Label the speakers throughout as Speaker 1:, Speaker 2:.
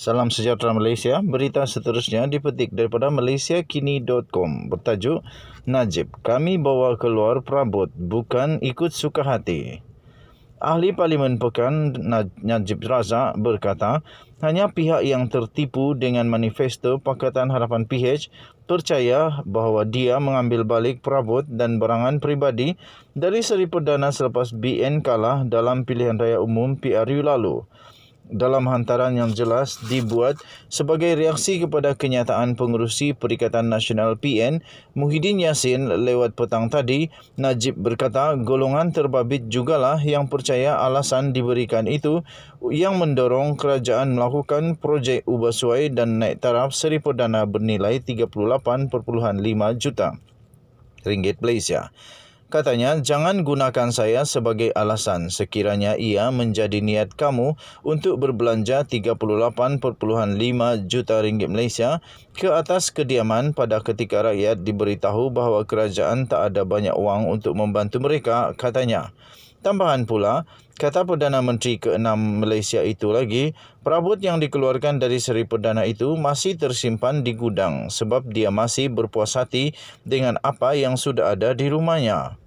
Speaker 1: Salam sejahtera Malaysia. Berita seterusnya dipetik daripada malaysiakini.com bertajuk Najib, kami bawa keluar perabot bukan ikut suka hati. Ahli Parlimen Pekan Najib Razak berkata, hanya pihak yang tertipu dengan manifesto Pakatan Harapan PH percaya bahawa dia mengambil balik perabot dan barangan peribadi dari Seri Perdana selepas BN kalah dalam pilihan raya umum PRU lalu dalam hantaran yang jelas dibuat sebagai reaksi kepada kenyataan pengurusi Perikatan Nasional PN Muhyiddin Yassin lewat petang tadi, Najib berkata golongan terbabit jugalah yang percaya alasan diberikan itu yang mendorong kerajaan melakukan projek ubah suai dan naik taraf seri perdana bernilai 38.5 juta ringgit Malaysia. Katanya, jangan gunakan saya sebagai alasan sekiranya ia menjadi niat kamu untuk berbelanja 38.5 juta ringgit Malaysia ke atas kediaman pada ketika rakyat diberitahu bahawa kerajaan tak ada banyak wang untuk membantu mereka, katanya. Tambahan pula, kata Perdana Menteri ke-6 Malaysia itu lagi, perabot yang dikeluarkan dari Seri Perdana itu masih tersimpan di gudang sebab dia masih berpuas hati dengan apa yang sudah ada di rumahnya.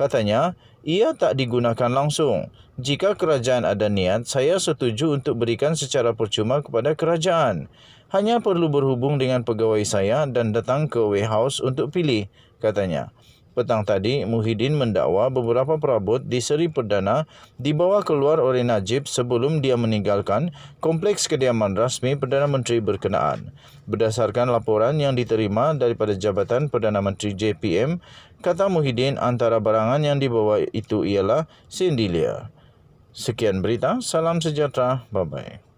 Speaker 1: Katanya, ia tak digunakan langsung. Jika kerajaan ada niat, saya setuju untuk berikan secara percuma kepada kerajaan. Hanya perlu berhubung dengan pegawai saya dan datang ke warehouse untuk pilih, katanya petang tadi, Muhyiddin mendakwa beberapa perabot di Seri Perdana dibawa keluar oleh Najib sebelum dia meninggalkan kompleks kediaman rasmi Perdana Menteri berkenaan. Berdasarkan laporan yang diterima daripada Jabatan Perdana Menteri JPM, kata Muhyiddin antara barangan yang dibawa itu ialah sindilia. Sekian berita, salam sejahtera, bye-bye.